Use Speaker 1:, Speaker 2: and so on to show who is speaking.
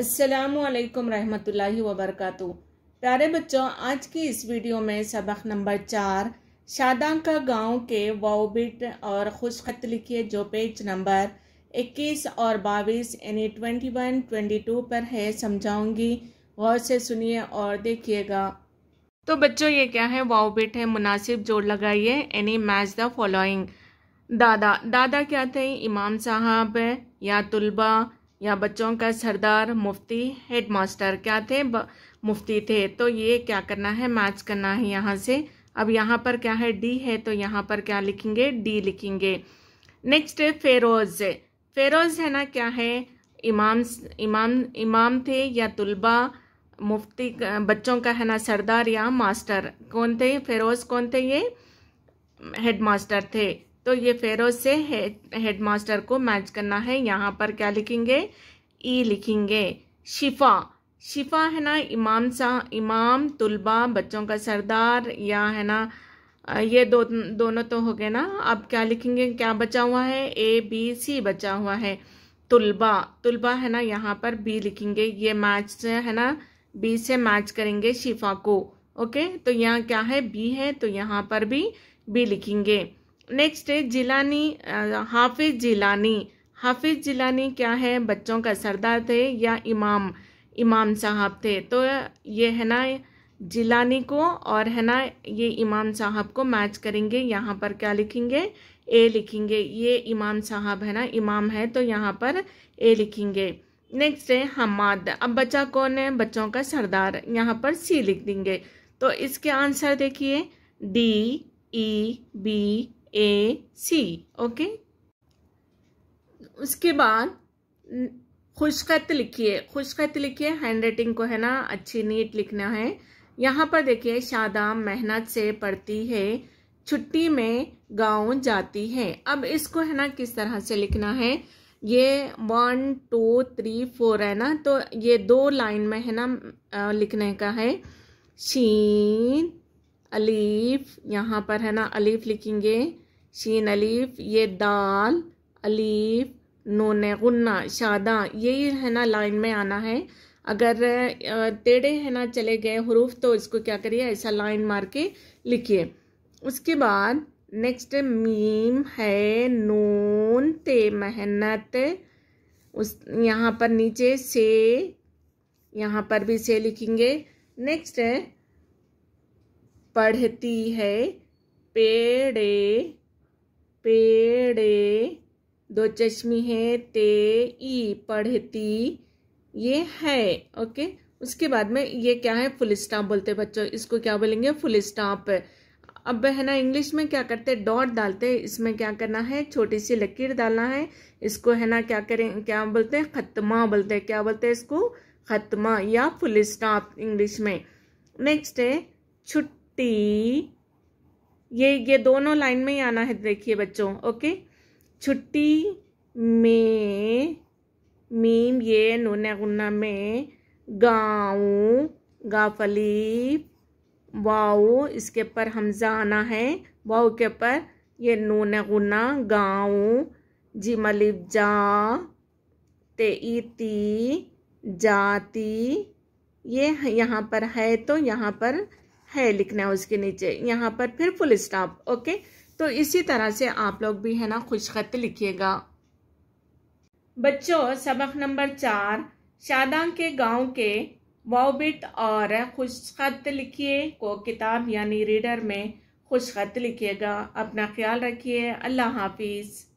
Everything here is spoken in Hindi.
Speaker 1: असलकम रहमतुल्लाहि वबरकत प्यारे बच्चों आज की इस वीडियो में सबक नंबर चार का गांव के वाओबिट और खुश खत लिखिए जो पेज नंबर 21 और 22 यानी 21, 22 पर है समझाऊंगी गौर से सुनिए और देखिएगा तो बच्चों ये क्या है वाओबिट है मुनासिब जोड़ लगाइए यानी मैच द फॉलोइंग दादा दादा क्या थे इमाम साहब या तुलबा या बच्चों का सरदार मुफ्ती हेडमास्टर क्या थे मुफ्ती थे तो ये क्या करना है मैच करना है यहाँ से अब यहाँ पर क्या है डी है तो यहाँ पर क्या लिखेंगे डी लिखेंगे नेक्स्ट फेरोज़ फेरोज़ है ना क्या है इमाम इमाम इमाम थे या तुलबा मुफ्ती बच्चों का है ना सरदार या मास्टर कौन थे फेरोज़ कौन थे ये हेड मास्टर थे तो ये फेरोज से हेड मास्टर को मैच करना है यहाँ पर क्या लिखेंगे ई e लिखेंगे शिफा शिफा है ना इमाम सा इमाम तुलबा बच्चों का सरदार या है ना ये दो दोनों तो हो गए ना अब क्या लिखेंगे क्या बचा हुआ है ए बी सी बचा हुआ है तुलबा तुलबा है ना यहाँ पर बी लिखेंगे ये मैच से है ना बी से मैच करेंगे शिफा को ओके तो यहाँ क्या है बी है तो यहाँ पर भी बी लिखेंगे नेक्स्ट है जिलानी हाफिज जिलानी हाफिज जिलानी क्या है बच्चों का सरदार थे या इमाम इमाम साहब थे तो ये है ना जिलानी को और है ना ये इमाम साहब को मैच करेंगे यहाँ पर क्या लिखेंगे ए लिखेंगे ये इमाम साहब है ना इमाम है तो यहाँ पर ए लिखेंगे नेक्स्ट है हमाद अब बच्चा कौन है बच्चों का सरदार यहाँ पर सी लिख देंगे तो इसके आंसर देखिए D E B A C okay उसके बाद खुशखत लिखिए खुशखत लिखिए हैंड राइटिंग को है ना अच्छी नीट लिखना है यहाँ पर देखिए शादाम मेहनत से पढ़ती है छुट्टी में गांव जाती है अब इसको है ना किस तरह से लिखना है ये वन टू थ्री फोर है ना तो ये दो लाइन में है ना लिखने का है शीन अलीफ यहाँ पर है ना अलीफ लिखेंगे शीन अलीफ ये दाल अलीफ नून गुन्ना शादा ये है ना लाइन में आना है अगर टेढ़े है ना चले गए हरूफ तो इसको क्या करिए ऐसा लाइन मार के लिखिए उसके बाद नेक्स्ट मीम है नून ते मेहनत उस यहाँ पर नीचे से यहाँ पर भी से लिखेंगे नेक्स्ट है पढ़ती है पेड़े पेड़े दो चश्मी है ते ई पढ़ती ये है ओके उसके बाद में ये क्या है फुल स्टाप बोलते हैं बच्चों इसको क्या बोलेंगे फुल स्टाप अब है ना इंग्लिश में क्या करते हैं डॉट डालते हैं इसमें क्या करना है छोटी सी लकीर डालना है इसको है ना क्या करें क्या बोलते हैं खत्मा बोलते हैं क्या बोलते हैं इसको खत्मा या फुल स्टाप इंग्लिश में नेक्स्ट है छुट टी ये ये दोनों लाइन में ही आना है देखिए बच्चों ओके छुट्टी में मीम ये नूने गुन्ना में गाँव गाफली वाओ इसके ऊपर हमजा आना है वाओ के ऊपर ये नून गुना गाँव जी मलिब जा ती जाती ये यहाँ पर है तो यहाँ पर है लिखना है उसके नीचे यहाँ पर फिर फुल स्टॉप ओके तो इसी तरह से आप लोग भी है ना खुश खत लिखिएगा बच्चों सबक नंबर चार शादा के गांव के वाउबिट और खत लिखिए को किताब यानी रीडर में खुश खत लिखिएगा अपना ख्याल रखिए अल्लाह हाफिज़